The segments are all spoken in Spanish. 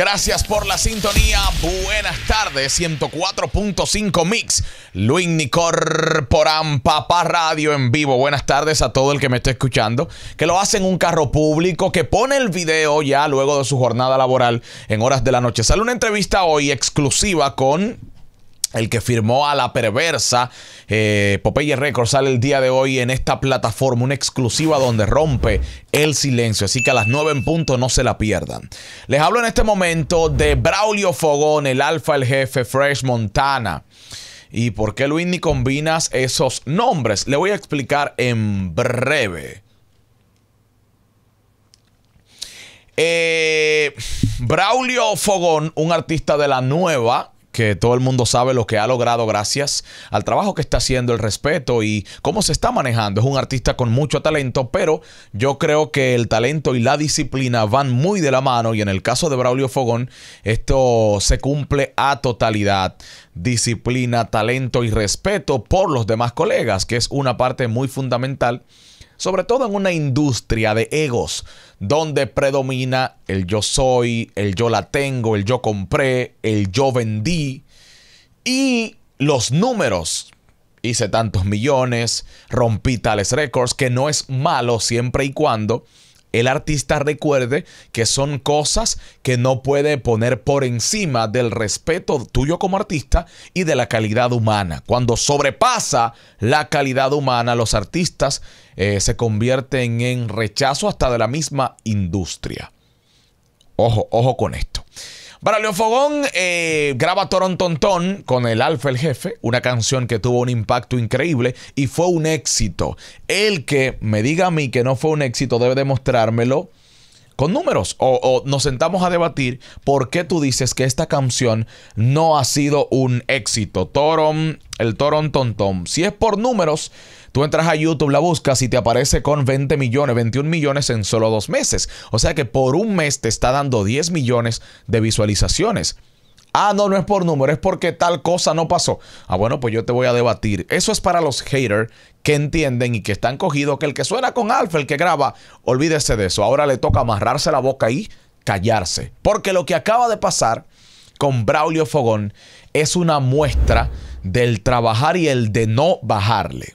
Gracias por la sintonía. Buenas tardes, 104.5 Mix. Luis Nicor Papá Radio en vivo. Buenas tardes a todo el que me está escuchando. Que lo hace en un carro público, que pone el video ya luego de su jornada laboral en horas de la noche. Sale una entrevista hoy exclusiva con el que firmó a la perversa. Eh, Popeye Records sale el día de hoy en esta plataforma, una exclusiva donde rompe el silencio. Así que a las 9 en punto no se la pierdan. Les hablo en este momento de Braulio Fogón, el alfa, el jefe, Fresh Montana. ¿Y por qué, Luis, ni combinas esos nombres? Le voy a explicar en breve. Eh, Braulio Fogón, un artista de la nueva que todo el mundo sabe lo que ha logrado gracias al trabajo que está haciendo, el respeto y cómo se está manejando. Es un artista con mucho talento, pero yo creo que el talento y la disciplina van muy de la mano y en el caso de Braulio Fogón, esto se cumple a totalidad. Disciplina, talento y respeto por los demás colegas, que es una parte muy fundamental sobre todo en una industria de egos, donde predomina el yo soy, el yo la tengo, el yo compré, el yo vendí y los números. Hice tantos millones, rompí tales récords, que no es malo siempre y cuando el artista recuerde que son cosas que no puede poner por encima del respeto tuyo como artista y de la calidad humana. Cuando sobrepasa la calidad humana, los artistas eh, se convierten en rechazo hasta de la misma industria. Ojo, ojo con esto. Para Leo Fogón, eh, graba Toron Tontón con el Alfa el Jefe, una canción que tuvo un impacto increíble y fue un éxito. El que me diga a mí que no fue un éxito debe demostrármelo con números o, nos sentamos a debatir por qué tú dices que esta canción no ha sido un éxito. Toron, el Toron Tontón. Si es por números, Tú entras a YouTube, la buscas y te aparece con 20 millones, 21 millones en solo dos meses. O sea que por un mes te está dando 10 millones de visualizaciones. Ah, no, no es por número, es porque tal cosa no pasó. Ah, bueno, pues yo te voy a debatir. Eso es para los haters que entienden y que están cogidos que el que suena con alfa, el que graba, olvídese de eso. Ahora le toca amarrarse la boca y callarse. Porque lo que acaba de pasar con Braulio Fogón es una muestra del trabajar y el de no bajarle.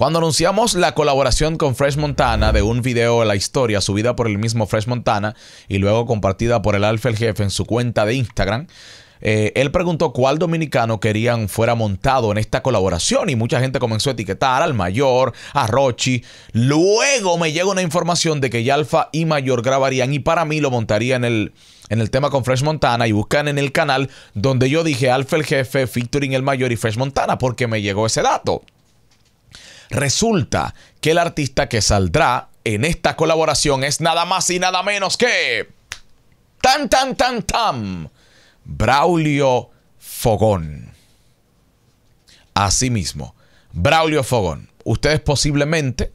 Cuando anunciamos la colaboración con Fresh Montana de un video de la historia subida por el mismo Fresh Montana y luego compartida por el Alfa el Jefe en su cuenta de Instagram, eh, él preguntó cuál dominicano querían fuera montado en esta colaboración y mucha gente comenzó a etiquetar al Mayor, a Rochi. Luego me llegó una información de que ya Alfa y Mayor grabarían y para mí lo montaría en el, en el tema con Fresh Montana y buscan en el canal donde yo dije Alfa el Jefe featuring el Mayor y Fresh Montana porque me llegó ese dato. Resulta que el artista que saldrá en esta colaboración es nada más y nada menos que... Tan, tan, tan, tan. Braulio Fogón. Asimismo, Braulio Fogón. Ustedes posiblemente,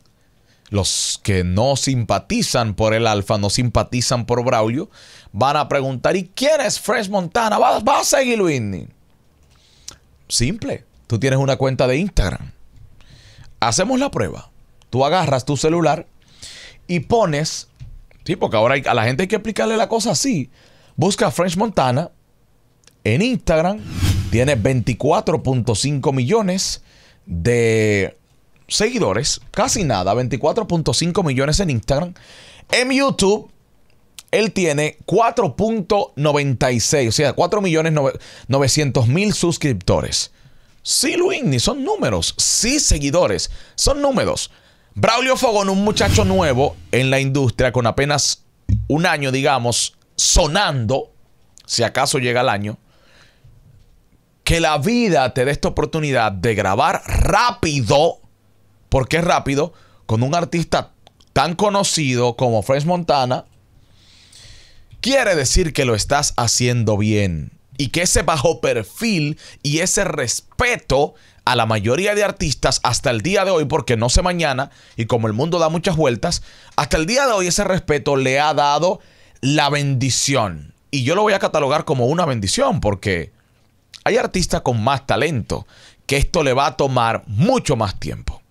los que no simpatizan por el Alfa, no simpatizan por Braulio, van a preguntar, ¿y quién es Fresh Montana? ¿Va, a seguir Whitney? Simple, tú tienes una cuenta de Instagram. Hacemos la prueba. Tú agarras tu celular y pones, sí, porque ahora a la gente hay que explicarle la cosa así. Busca French Montana en Instagram, tiene 24.5 millones de seguidores, casi nada, 24.5 millones en Instagram. En YouTube, él tiene 4.96, o sea, 4 millones 900 mil suscriptores. Sí, ni son números. Sí, seguidores, son números. Braulio Fogón, un muchacho nuevo en la industria con apenas un año, digamos, sonando, si acaso llega el año, que la vida te dé esta oportunidad de grabar rápido, porque es rápido, con un artista tan conocido como Fresh Montana, quiere decir que lo estás haciendo bien y que ese bajo perfil y ese respeto a la mayoría de artistas hasta el día de hoy, porque no sé mañana, y como el mundo da muchas vueltas, hasta el día de hoy ese respeto le ha dado la bendición. Y yo lo voy a catalogar como una bendición, porque hay artistas con más talento, que esto le va a tomar mucho más tiempo.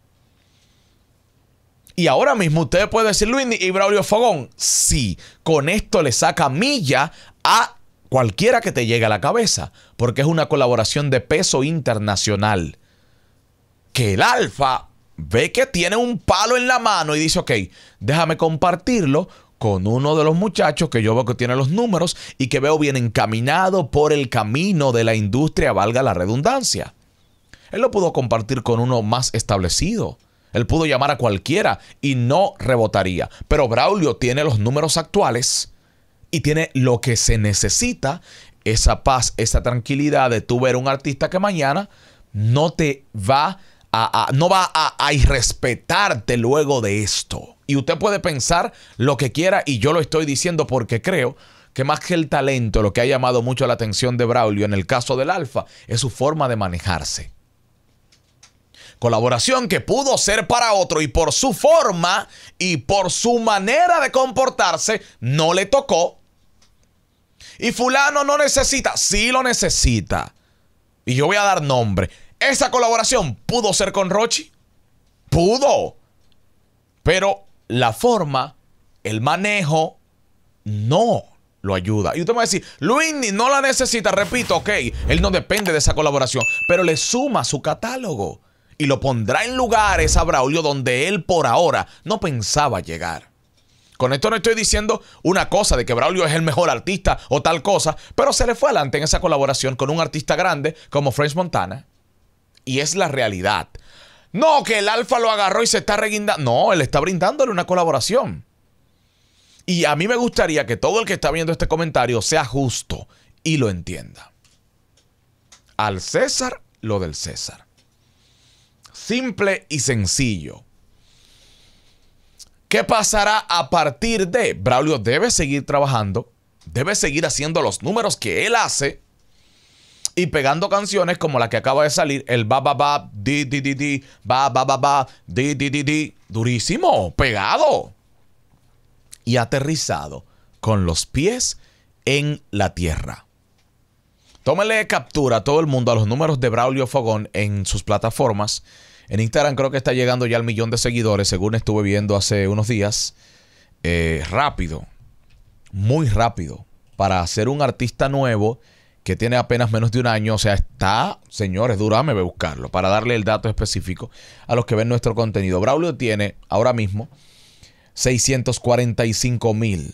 Y ahora mismo ustedes puede decir, Luis y Braulio Fogón, sí, con esto le saca milla a cualquiera que te llegue a la cabeza, porque es una colaboración de peso internacional. Que el alfa ve que tiene un palo en la mano y dice, ok, déjame compartirlo con uno de los muchachos que yo veo que tiene los números y que veo bien encaminado por el camino de la industria, valga la redundancia. Él lo pudo compartir con uno más establecido. Él pudo llamar a cualquiera y no rebotaría. Pero Braulio tiene los números actuales y tiene lo que se necesita, esa paz, esa tranquilidad de tú ver un artista que mañana no te va a, no va a irrespetarte luego de esto. Y usted puede pensar lo que quiera y yo lo estoy diciendo porque creo que más que el talento, lo que ha llamado mucho la atención de Braulio en el caso del Alfa, es su forma de manejarse. Colaboración que pudo ser para otro y por su forma y por su manera de comportarse no le tocó y fulano no necesita, sí lo necesita. Y yo voy a dar nombre. Esa colaboración pudo ser con Rochi. Pudo. Pero la forma, el manejo, no lo ayuda. Y usted me va a decir, Luis no la necesita, repito, ok, él no depende de esa colaboración, pero le suma su catálogo y lo pondrá en lugares a Braulio donde él por ahora no pensaba llegar. Con esto no estoy diciendo una cosa de que Braulio es el mejor artista o tal cosa, pero se le fue adelante en esa colaboración con un artista grande como French Montana. Y es la realidad. No, que el Alfa lo agarró y se está reguindando. No, él está brindándole una colaboración. Y a mí me gustaría que todo el que está viendo este comentario sea justo y lo entienda. Al César, lo del César. Simple y sencillo. ¿Qué pasará a partir de? Braulio debe seguir trabajando, debe seguir haciendo los números que él hace y pegando canciones como la que acaba de salir, el ba ba ba, di di di di, ba ba ba ba, di di di di, durísimo, pegado y aterrizado con los pies en la tierra. Tómele captura a todo el mundo a los números de Braulio Fogón en sus plataformas en Instagram creo que está llegando ya al millón de seguidores, según estuve viendo hace unos días. Eh, rápido, muy rápido, para ser un artista nuevo que tiene apenas menos de un año, o sea, está, señores, durame buscarlo, para darle el dato específico a los que ven nuestro contenido. Braulio tiene ahora mismo 645 mil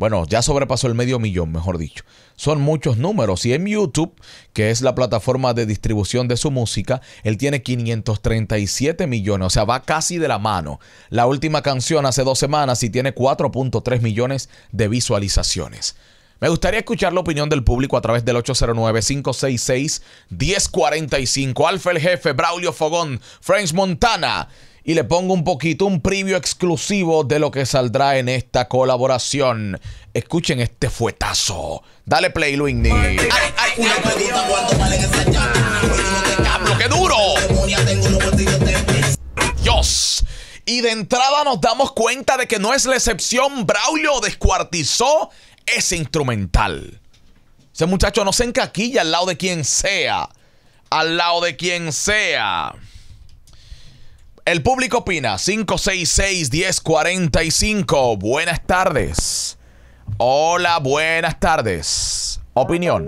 bueno, ya sobrepasó el medio millón, mejor dicho. Son muchos números. Y en YouTube, que es la plataforma de distribución de su música, él tiene 537 millones. O sea, va casi de la mano. La última canción hace dos semanas y tiene 4.3 millones de visualizaciones. Me gustaría escuchar la opinión del público a través del 809-566-1045. Alfa el Jefe, Braulio Fogón, French Montana y le pongo un poquito, un previo exclusivo de lo que saldrá en esta colaboración. Escuchen este fuetazo. Dale play, Luigny. ¡Ay, qué duro! ¡Dios! Y de entrada nos damos cuenta de que no es la excepción. Braulio descuartizó ese instrumental. Ese muchacho no se encaquilla al lado de quien sea. Al lado de quien sea. El público opina 566-1045. Buenas tardes. Hola, buenas tardes. Opinión.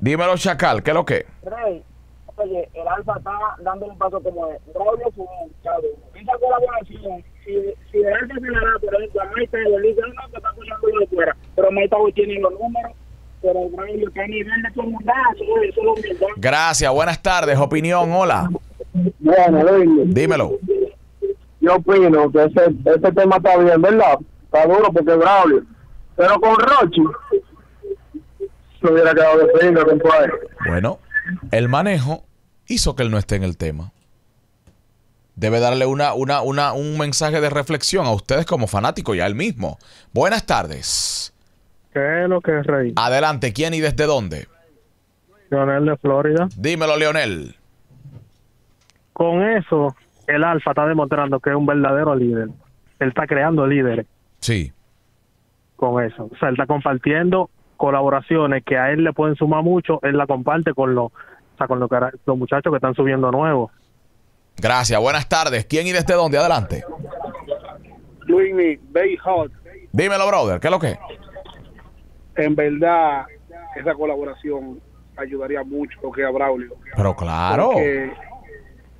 Dímelo, Chacal, ¿qué es lo que? Rey, oye, el Alfa está dando un paso como es. rollo un chavo. Piensa que Si, si de él definirá, por ejemplo, a Maita le dice no, que está apoyando de fuera. Pero Maita hoy tiene los números. Pero el está a nivel de comunidad. Gracias, buenas tardes. Opinión, hola. Bueno, Dímelo. Yo opino que ese, ese tema está bien, ¿verdad? Está duro porque es Pero con Rochi se hubiera quedado con compadre. Bueno, el manejo hizo que él no esté en el tema. Debe darle una, una, una, un mensaje de reflexión a ustedes como fanático y a él mismo. Buenas tardes. ¿Qué es lo que es, Rey? Adelante, ¿quién y desde dónde? Leonel de Florida. Dímelo, Leonel. Con eso, el Alfa está demostrando que es un verdadero líder. Él está creando líderes. Sí. Con eso. O sea, él está compartiendo colaboraciones que a él le pueden sumar mucho. Él la comparte con los, o sea, con los, muchachos que están subiendo nuevos. Gracias. Buenas tardes. ¿Quién y desde dónde? Adelante. Bay Dímelo, brother. ¿Qué es lo que? En verdad, esa colaboración ayudaría mucho que a Braulio. Pero claro.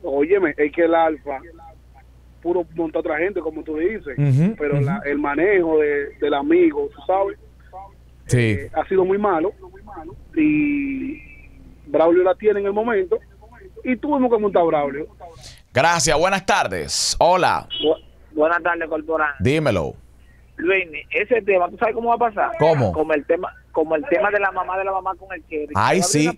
Óyeme, es que el alfa puro monta otra gente, como tú dices, pero el manejo del amigo, tú sabes, eh, ha sido muy malo y Braulio la tiene en el momento y tuvimos que montar a Braulio. Gracias, buenas tardes. Hola. buenas tardes, corporal. Dímelo ese tema, ¿tú sabes cómo va a pasar? ¿Cómo? Como el tema, como el tema de la mamá de la mamá con el cherry. sí.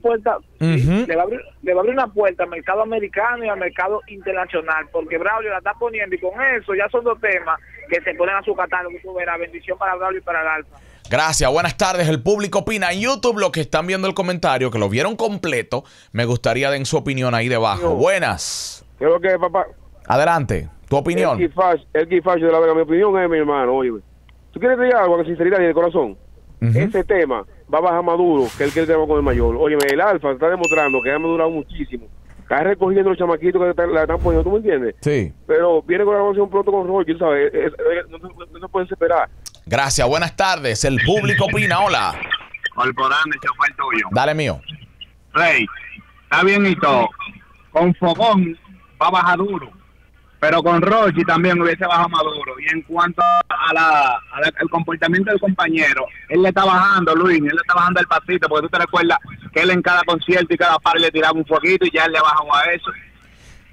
le, va a abrir, una puerta al mercado americano y al mercado internacional, porque Braulio la está poniendo y con eso ya son dos temas que se ponen a su catálogo. Tú verás, bendición para Braulio y para el Gracias, buenas tardes. El público opina en YouTube, los que están viendo el comentario, que lo vieron completo, me gustaría den su opinión ahí debajo. buenas. que, papá. Adelante, tu opinión. El Kifash, de la Vega, mi opinión es mi hermano, oye. ¿Tú quieres decir algo con sinceridad y de corazón? Ese tema va a bajar Maduro que el que él tema con el mayor. Oye, el Alfa está demostrando que ha madurado muchísimo. Está recogiendo los chamaquitos que la están poniendo, ¿tú me entiendes? Sí. Pero viene con la vocación pronto con Roy, ¿quién sabe? no, no, pueden esperar. Gracias, buenas tardes. El público opina, hola. Corporando, este fue el tuyo. Dale mío. Rey, está bien y todo. Con fogón va a bajar duro. Pero con Rochi también hubiese bajado Maduro. Y en cuanto a comportamiento del compañero, él le está bajando, Luis, él le está bajando el pasito, porque tú te recuerdas que él en cada concierto y cada par le tiraba un foquito y ya él le bajaba a eso.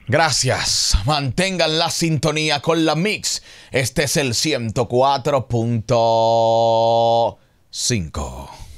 Gracias. Mantengan la sintonía con la Mix. Este es el 104.5.